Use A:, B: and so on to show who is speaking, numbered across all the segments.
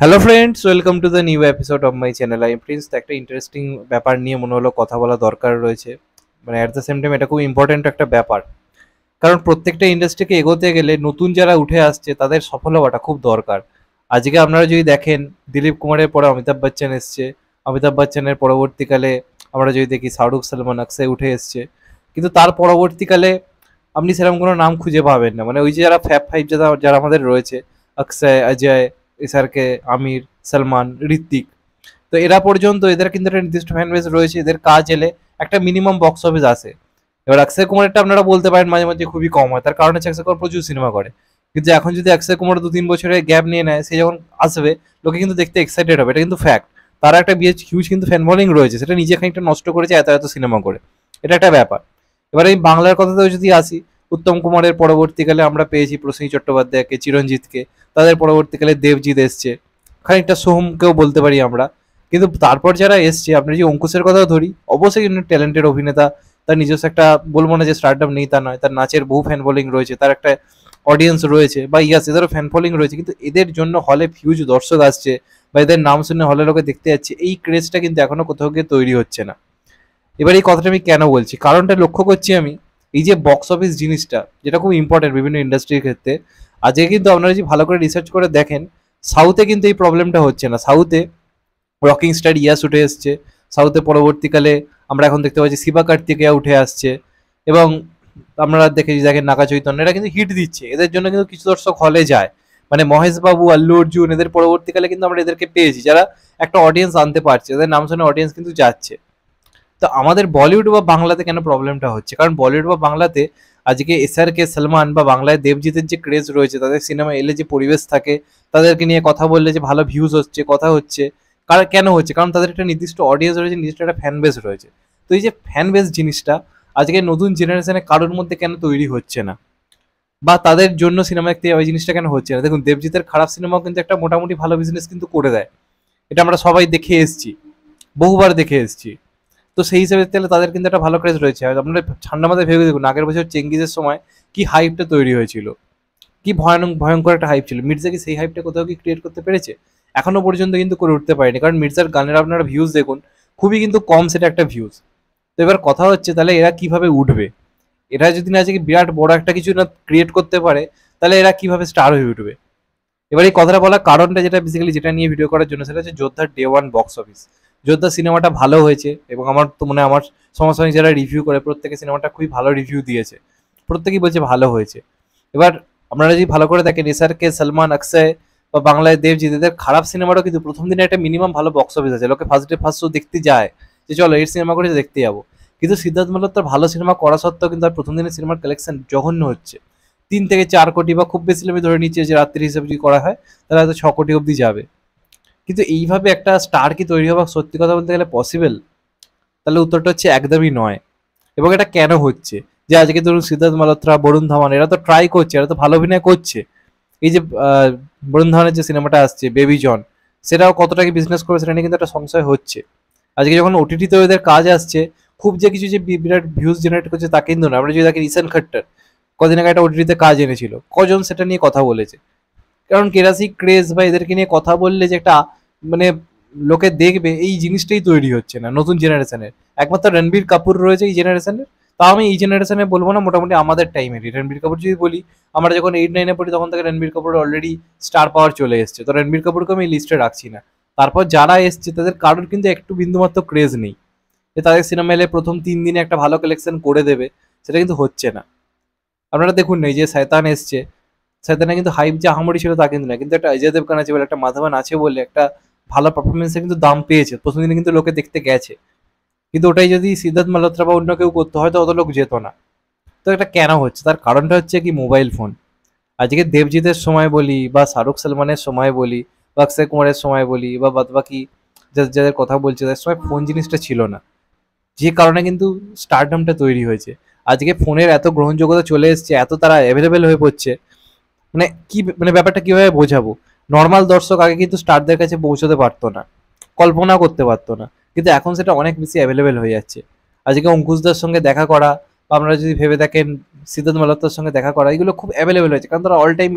A: hello friends welcome to the new episode of my channel I friends একটা interesting ব্যাপার নিয়ে মনে হলো কথা বলা দরকার রয়েছে মানে অ্যাট দ্য সেম টাইম এটা খুব ইম্পর্ট্যান্ট একটা ব্যাপার কারণ প্রত্যেকটা ইন্ডাস্ট্রিকে এগোতে গেলে নতুন যারা উঠে আসছে তাদের সফল হওয়াটা খুব দরকার আজকে আপনারা যদি দেখেন দিলীপ কুমারের পরে অমিতাভ বচ্চন এসছে অমিতাভ বচ্চনের পরবর্তীকালে আমরা যদি দেখি শাহরুখ সালমান আকসে উঠে এসছে কিন্তু তার পরবর্তীকালে আপনি সেরকম কোনো নাম খুঁজে পাবেন না মানে ওই যে যারা ফ্যাপ ফাইভ যারা যারা আমাদের রয়েছে অক্ষয় অজয় এসআরকে আমির সালমান ঋত্বিক তো এরা পর্যন্ত এদের কিন্তু একটা নির্দিষ্ট ফ্যান বেস রয়েছে এদের কাজ এলে একটা মিনিমাম বক্স অফিস আসে এবার অক্ষয় কুমারেরটা আপনারা বলতে পারেন মাঝে মাঝে খুবই কম হয় তার কারণ হচ্ছে অক্ষয় কুমার প্রচুর সিনেমা করে কিন্তু এখন যদি অক্ষয় কুমার দু তিন বছরের গ্যাপ নিয়ে নেয় সে যখন আসবে লোকে কিন্তু দেখতে এক্সাইটেড হবে এটা কিন্তু ফ্যাক্ট তার একটা বিয়ে হিউজ কিন্তু ফ্যান ফলোয়িং রয়েছে সেটা নিজে খানিকটা নষ্ট করেছে এত এত সিনেমা করে এটা একটা ব্যাপার এবার এই বাংলার কথাতেও যদি আসি উত্তম কুমারের পরবর্তীকালে আমরা পেয়েছি প্রসেন চট্টোপাধ্যায়কে চিরঞ্জিতকে তাদের পরবর্তীকালে দেবজিৎ এসছে খানিকটা সোহমকেও বলতে পারি আমরা কিন্তু তারপর যারা এসছে আপনি যদি অঙ্কুশের কথাও ধরি অবশ্যই কিন্তু ট্যালেন্টেড অভিনেতা তার নিজস্ব একটা বলবো না যে স্টার্টআপ নেই তা নয় তার নাচের বহু ফ্যান ফলোয়িং রয়েছে তার একটা অডিয়েন্স রয়েছে বা ইয়াস এদেরও ফ্যান ফলোয়িং রয়েছে কিন্তু এদের জন্য হলে ফিউজ দর্শক আসছে বা এদের নাম শুনে হলে লোকে দেখতে যাচ্ছে এই ক্রেজটা কিন্তু এখনও কোথাও গিয়ে তৈরি হচ্ছে না এবার এই কথাটা আমি কেন বলছি কারণটা লক্ষ্য করছি আমি এই যে বক্স অফিস জিনিসটা যেটা খুব ইম্পর্টেন্ট বিভিন্ন ইন্ডাস্ট্রির ক্ষেত্রে আজকে কিন্তু আপনারা যদি ভালো করে রিসার্চ করে দেখেন সাউথে কিন্তু এই প্রবলেমটা হচ্ছে না সাউথে রকিং স্টার ইয়াস উঠে এসছে সাউথে পরবর্তীকালে আমরা এখন দেখতে পাচ্ছি শিবা কার্তিকেয়া উঠে আসছে এবং আমরা দেখেছি দেখেন নাকা চৈতন্য এরা কিন্তু হিট দিচ্ছে এদের জন্য কিন্তু কিছু দর্শক হলে যায় মানে মহেশবাবু আল্লু অর্জুন এদের পরবর্তীকালে কিন্তু আমরা এদেরকে পেয়েছি যারা একটা অডিয়েন্স আনতে পারছে এদের নাম শুনে অডিয়েন্স কিন্তু যাচ্ছে তো আমাদের বলিউড বা বাংলাতে কেন প্রবলেমটা হচ্ছে কারণ বলিউড বা বাংলাতে আজকে এসআরকে সালমান বা বাংলায় দেবজিতের যে ক্রেজ রয়েছে তাদের সিনেমা এলে যে পরিবেশ থাকে তাদেরকে নিয়ে কথা বললে যে ভালো ভিউজ হচ্ছে কথা হচ্ছে কার কেন হচ্ছে কারণ তাদের একটা নির্দিষ্ট অডিয়েন্স রয়েছে নির্দিষ্ট একটা ফ্যান বেস রয়েছে তো এই যে ফ্যান বেস জিনিসটা আজকে নতুন জেনারেশনে কারোর মধ্যে কেন তৈরি হচ্ছে না বা তাদের জন্য সিনেমা দেখতে ওই জিনিসটা কেন হচ্ছে না দেখুন দেবজিতের খারাপ সিনেমাও কিন্তু একটা মোটামুটি ভালো বিজনেস কিন্তু করে দেয় এটা আমরা সবাই দেখে এসছি বহুবার দেখে এসছি তো সেই হিসেবে তাহলে তাদের কিন্তু একটা ভালো ক্রেজ রয়েছে আপনারা ঠান্ডা মাথায় ভেবে দেখুন আগের বছর চেঙ্গিজের সময় কি হাইপটা তৈরি হয়েছিল কি ভয়ানক ভয়ঙ্কর একটা হাইপ ছিল মির্জা কি সেই হাইপটা কোথাও কি ক্রিয়েট করতে পেরেছে এখনো পর্যন্ত কিন্তু করে উঠতে পারেনি কারণ মির্জার গানের আপনারা ভিউজ দেখুন খুবই কিন্তু কম সেটা একটা ভিউজ তো এবার কথা হচ্ছে তাহলে এরা কিভাবে উঠবে এরা যদি না আজকে বিরাট বড় একটা কিছু না ক্রিয়েট করতে পারে তাহলে এরা কিভাবে স্টার হয়ে উঠবে এবার এই কথাটা বলার কারণটা যেটা বেসিক্যালি যেটা নিয়ে ভিডিও করার জন্য সেটা হচ্ছে যোদ্ধার ডে ওয়ান বক্স অফিস যোদ্ধা সিনেমাটা ভালো হয়েছে এবং আমার তো মানে আমার সমসাময়িক যারা রিভিউ করে প্রত্যেকে সিনেমাটা খুবই ভালো রিভিউ দিয়েছে প্রত্যেকেই বলছে ভালো হয়েছে এবার আপনারা যদি ভালো করে দেখেন কে সলমান অক্ষয় বা বাংলায় দেবজিৎ এদের খারাপ সিনেমাটাও কিন্তু প্রথম দিনে একটা মিনিমাম ভালো বক্স অফিস আছে লোকে ফার্স্ট ডে ফার্স্ট শো দেখতে যায় যে চলো এর সিনেমা করে দেখতে যাবো কিন্তু সিদ্ধার্থ মালহোত্রার ভালো সিনেমা করা সত্ত্বেও কিন্তু আর প্রথম দিনের সিনেমার কালেকশন জঘন্য হচ্ছে তিন থেকে চার কোটি বা খুব বেশি আমি ধরে নিচ্ছে যে রাত্রি হিসেবে যদি করা হয় তাহলে হয়তো ছ কোটি অবধি যাবে কিন্তু এইভাবে একটা স্টার কি তৈরি হওয়া সত্যি কথা বলতে গেলে পসিবল তাহলে উত্তরটা হচ্ছে একদমই নয় এবং এটা কেন হচ্ছে যে আজকে ধরুন সিদ্ধার্থ মালহোত্রা বরুণ ধাওয়ান এরা তো ট্রাই করছে এরা তো ভালো অভিনয় করছে এই যে বরুণ ধাওয়ানের যে সিনেমাটা আসছে বেবি জন সেটাও কতটা কি বিজনেস করে সেটা নিয়ে কিন্তু একটা সংশয় হচ্ছে আজকে যখন ওটিটিতে ওদের কাজ আসছে খুব যে কিছু যে বিরাট ভিউজ জেনারেট করছে তা কিন্তু না আমরা যদি দেখেন ইসান খট্টার কদিন আগে একটা ওটিটিতে কাজ এনেছিল কজন সেটা নিয়ে কথা বলেছে কারণ কেরাসি ক্রেজ বা এদেরকে নিয়ে কথা বললে যে একটা মানে লোকে দেখবে এই জিনিসটাই তৈরি হচ্ছে না নতুন জেনারেশনের একমাত্র রণবীর কাপুর রয়েছে এই জেনারেশনের তাও আমি এই জেনারেশনে বলবো না মোটামুটি আমাদের টাইমেরই রণবীর কাপুর যদি বলি আমরা যখন এইট নাইনে পড়ি তখন থেকে Ranbir Kapoor already star power চলে এসছে তো রণবীর কাপুরকে আমি লিস্টে রাখছি না তারপর যারা এসছে তাদের কারোর কিন্তু একটু বিন্দুমাত্র ক্রেজ নেই যে তাদের সিনেমা এলে প্রথম তিন দিনে একটা ভালো কালেকশন করে দেবে সেটা কিন্তু হচ্ছে না আপনারা দেখুন না এই যে শেতান এসছে শয়তানে কিন্তু হাইপ যে আহামরি ছিল তা কিন্তু না কিন্তু একটা অজয় দেবকান আছে বলে একটা মাধবান আছে বলে একটা ভালো পারফরমেন্সে কিন্তু দাম পেয়েছে প্রথম দিনে কিন্তু লোকে দেখতে গেছে কিন্তু ওটাই যদি সিদ্ধার্থ মালহোত্রা বা অন্য কেউ করতে হয়তো অত লোক যেত না তো এটা কেন হচ্ছে তার কারণটা হচ্ছে কি মোবাইল ফোন আজকে দেবজিতের সময় বলি বা শাহরুখ সালমানের সময় বলি বা অক্ষয় কুমারের সময় বলি বা বাদবাকি যাদের যাদের কথা বলছে তাদের সময় ফোন জিনিসটা ছিল না যে কারণে কিন্তু স্টারডামটা তৈরি হয়েছে আজকে ফোনের এত গ্রহণযোগ্যতা চলে এসছে এত তারা অ্যাভেলেবেল হয়ে পড়ছে মানে কি মানে ব্যাপারটা কীভাবে বোঝাবো নর্মাল দর্শক আগে কিন্তু স্টারদের কাছে পৌঁছতে পারতো না কল্পনা করতে পারতো না কিন্তু এখন সেটা অনেক বেশি অ্যাভেলেবেল হয়ে যাচ্ছে আজকে অঙ্কুশদের সঙ্গে দেখা করা বা আপনারা যদি ভেবে দেখেন সিদ্ধার্থ মালতার সঙ্গে দেখা করা এগুলো খুব অ্যাভেলেবেল হয়েছে কারণ তারা অল টাইম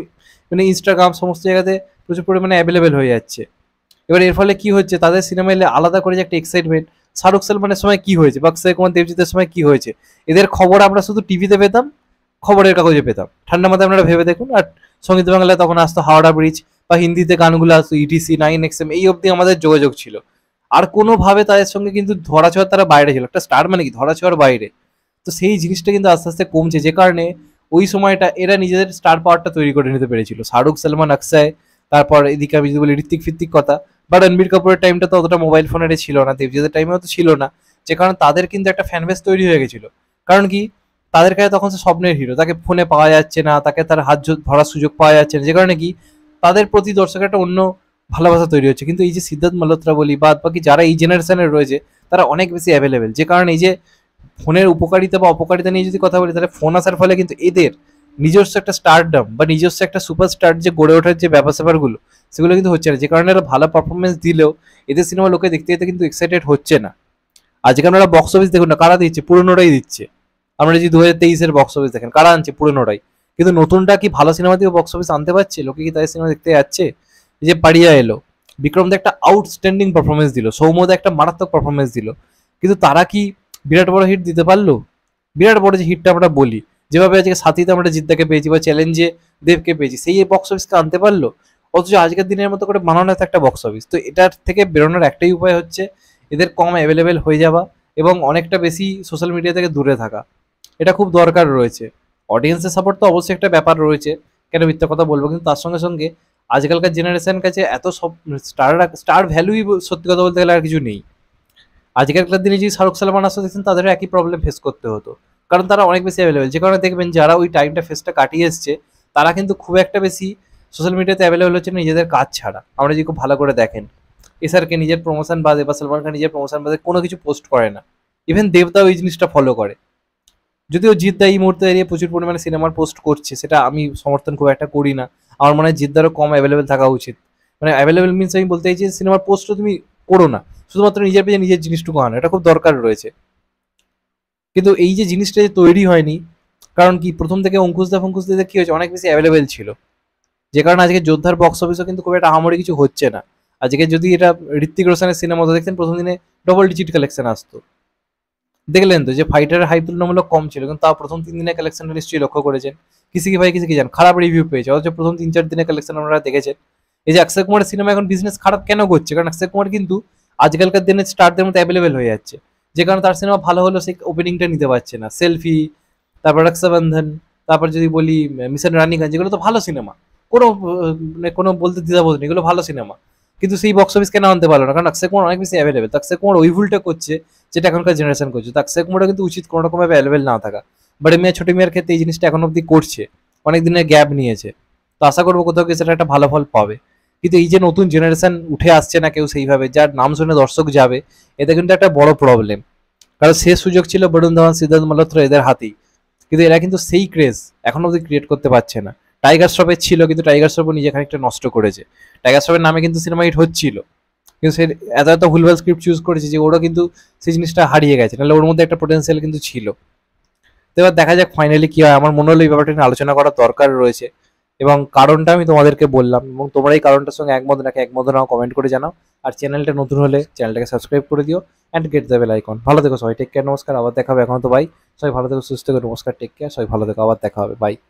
A: মানে ইনস্টাগ্রাম সমস্ত জায়গাতে প্রচুর পরিমাণে অ্যাভেলেবেল হয়ে যাচ্ছে এবার এর ফলে কি হচ্ছে তাদের সিনেমা এলে আলাদা করে যে একটা এক্সাইটমেন্ট শাহরুখ সালমানের সময় কি হয়েছে বা অক্ষয় কুমার দেবজিতের সময় কি হয়েছে এদের খবর আমরা শুধু টিভিতে পেতাম খবরের কাগজে পেতাম ঠান্ডা মাথায় আপনারা ভেবে দেখুন আর সঙ্গীত বাংলায় তখন আসতো হাওড়া ব্রিজ বা হিন্দিতে গানগুলো আসতো ইটিসি নাইন এক্স এম এই অবধি আমাদের যোগাযোগ ছিল আর কোনোভাবে তাদের সঙ্গে কিন্তু ধরাছোঁয়ার তারা বাইরে ছিল একটা স্টার মানে কি ধরাছোঁয়ার বাইরে তো সেই জিনিসটা কিন্তু আস্তে আস্তে কমছে যে কারণে ওই সময়টা এরা নিজেদের স্টার পাওয়ারটা তৈরি করে নিতে পেরেছিল শাহরুখ সালমান অক্ষয় তারপর এদিকে আমি যদি বলি ঋত্বিক ফিত্তিক কথা বা রণবীর কাপুরের টাইমটা তো অতটা মোবাইল ফোনের ছিল না দেবজিদের টাইমেও তো ছিল না যে কারণে তাদের কিন্তু একটা ফ্যানবেস তৈরি হয়ে গেছিলো কারণ কি তাদের কাছে তখন সে স্বপ্নের হিরো তাকে ফোনে পাওয়া যাচ্ছে না তাকে তার হাত ধরার সুযোগ পাওয়া যাচ্ছে না যে কারণে কি তাদের প্রতি দর্শকের একটা অন্য ভালোবাসা তৈরি হচ্ছে কিন্তু এই যে সিদ্ধার্থ মালহোত্রা বলি বাদ বাকি যারা এই জেনারেশনের রয়েছে তারা অনেক বেশি অ্যাভেলেবেল যে কারণে এই যে ফোনের উপকারিতা বা অপকারিতা নিয়ে যদি কথা বলি তাহলে ফোন আসার ফলে কিন্তু এদের নিজস্ব একটা স্টারডাম বা নিজস্ব একটা সুপারস্টার যে গড়ে ওঠার যে ব্যাপার স্যাপারগুলো সেগুলো কিন্তু হচ্ছে না যে কারণে এরা ভালো পারফরমেন্স দিলেও এদের সিনেমা লোকে দেখতে যেতে কিন্তু এক্সাইটেড হচ্ছে না আজকে আপনারা বক্স অফিস দেখুন না কারা দিচ্ছে পুরোনোটাই দিচ্ছে আমরা যদি দু হাজার তেইশের বক্স অফিস দেখেন কারা আনছে পুরোনোটাই কিন্তু নতুনটা কি ভালো সিনেমা দিয়ে বক্স অফিস আনতে পারছে লোকে কি তাদের সিনেমা দেখতে যাচ্ছে যে পাড়িয়া এলো বিক্রম দা একটা আউটস্ট্যান্ডিং পারফরমেন্স দিল সৌম্যদা একটা মারাত্মক পারফরমেন্স দিল কিন্তু তারা কি বিরাট বড় হিট দিতে পারলো বিরাট বড় যে হিটটা আমরা বলি যেভাবে আজকে সাথীতে আমরা জিদ্দাকে পেয়েছি বা চ্যালেঞ্জে দেবকে পেয়েছি সেই বক্স অফিসকে আনতে পারলো অথচ আজকের দিনের মতো করে বানানো একটা বক্স অফিস তো এটার থেকে বেরোনোর একটাই উপায় হচ্ছে এদের কম অ্যাভেলেবেল হয়ে যাওয়া এবং অনেকটা বেশি সোশ্যাল মিডিয়া থেকে দূরে থাকা এটা খুব দরকার রয়েছে অডিয়েন্সের সাপোর্ট তো অবশ্যই একটা ব্যাপার রয়েছে কেন মিথ্যা কথা বলবো কিন্তু তার সঙ্গে সঙ্গে আজকালকার জেনারেশন কাছে এত সব স্টার স্টার ভ্যালুই সত্যি কথা বলতে গেলে আর কিছু নেই আজকালকার দিনে যদি শাহরুখ সালমান আসতে দেখছেন তাদের একই প্রবলেম ফেস করতে হতো কারণ তারা অনেক বেশি অ্যাভেলেবেল যে কারণে দেখবেন যারা ওই টাইমটা ফেসটা কাটিয়ে এসছে তারা কিন্তু খুব একটা বেশি সোশ্যাল মিডিয়াতে অ্যাভেলেবেল হচ্ছে নিজেদের কাজ ছাড়া আমরা যদি খুব ভালো করে দেখেন এসারকে নিজের প্রমোশন বাদে বা সালমান খান নিজের প্রমোশন বাদে কোনো কিছু পোস্ট করে না ইভেন দেবদাও এই জিনিসটা ফলো করে যদিও জিদ্দা এই মুহূর্তে দাঁড়িয়ে প্রচুর পরিমাণে সিনেমার পোস্ট করছে সেটা আমি সমর্থন খুব একটা করি না আমার মনে হয় জিদ্দারও কম অ্যাভেলেবেল থাকা উচিত মানে অ্যাভেলেবেল মিনস আমি বলতে চাইছি সিনেমার পোস্টও তুমি করো না শুধুমাত্র নিজের পেয়ে নিজের জিনিসটুকু আনো এটা খুব দরকার রয়েছে কিন্তু এই যে জিনিসটা যে তৈরি হয়নি কারণ কি প্রথম থেকে অঙ্কুশদা ফঙ্কুশদাতে কি হয়েছে অনেক বেশি অ্যাভেলেবেল ছিল যে কারণে আজকে যোদ্ধার বক্স অফিসও কিন্তু খুব একটা আহামরি কিছু হচ্ছে না আজকে যদি এটা ঋত্বিক রোশনের সিনেমা দেখতেন প্রথম দিনে ডবল ডিজিট কালেকশন আসতো দেখলেন তো যে ফাইটারের হাইপ তুলনামূলক কম ছিল কিন্তু তাও প্রথম তিন দিনের কালেকশন নিশ্চয়ই লক্ষ্য করেছেন কিসি কি ভাই কিসি কি জান খারাপ রিভিউ পেয়েছে অথচ প্রথম তিন চার দিনের কালেকশন আপনারা দেখেছেন এই যে অক্ষয় কুমারের সিনেমা এখন বিজনেস খারাপ কেন করছে কারণ অক্ষয় কুমার কিন্তু আজকালকার দিনে স্টারদের মধ্যে অ্যাভেলেবেল হয়ে যাচ্ছে যে কারণে তার সিনেমা ভালো হলো সেই ওপেনিংটা নিতে পারছে না সেলফি তারপর রক্ষাবন্ধন তারপর যদি বলি মিশন রানীগঞ্জ এগুলো তো ভালো সিনেমা কোনো মানে কোনো বলতে বোধ নেই এগুলো ভালো সিনেমা কিন্তু সেই বক্স অফিস কেন আনতে পারলো না কারণ অক্ষয় কুমার অনেক বেশি অ্যাভেলেবেল অক্ষয় কুমার ওই ভুলটা করছে যেটা এখনকার জেনারেশন করছে তো অক্ষয় কুমারও কিন্তু উচিত কোনো রকমভাবে অ্যাভেলেবেল না থাকা বড় মেয়ে ছোটো মেয়ের ক্ষেত্রে এই জিনিসটা এখন অবধি করছে অনেক দিনের গ্যাপ নিয়েছে তো আশা করবো কোথাও কি সেটা একটা ভালো ফল পাবে কিন্তু এই যে নতুন জেনারেশন উঠে আসছে না কেউ সেইভাবে যার নাম শুনে দর্শক যাবে এটা কিন্তু একটা বড় প্রবলেম কারণ সে সুযোগ ছিল বরুণ ধাওয়ান সিদ্ধান্ত মালত্র এদের হাতেই কিন্তু এরা কিন্তু সেই ক্রেজ এখন অবধি ক্রিয়েট করতে পারছে না টাইগার শ্রফের ছিল কিন্তু টাইগার শ্রফও নিজে খানিকটা নষ্ট করেছে টাইগার শ্রফের নামে কিন্তু সিনেমা হিট হচ্ছিল কিন্তু সে এত এত ভুলভাল স্ক্রিপ্ট চুজ করেছে যে ওরা কিন্তু সেই জিনিসটা হারিয়ে গেছে নাহলে ওর মধ্যে একটা পোটেন্সিয়াল কিন্তু ছিল তো এবার দেখা যাক ফাইনালি কী হয় আমার মনে হলো এই ব্যাপারটা নিয়ে আলোচনা করার দরকার রয়েছে এবং কারণটা আমি তোমাদেরকে বললাম এবং তোমরা এই কারণটার সঙ্গে একমত নাকি একমত নাও কমেন্ট করে জানাও আর চ্যানেলটা নতুন হলে চ্যানেলটাকে সাবস্ক্রাইব করে দিও and get the bell icon ভালো থেকো সবাই টেক কেয়ার নমস্কার আবার দেখা হবে এখন তো বাই সবাই ভালো থেকো সুস্থ থেকো নমস্কার টেক কেয়ার সবাই ভালো থেকো আবার দেখা হবে বাই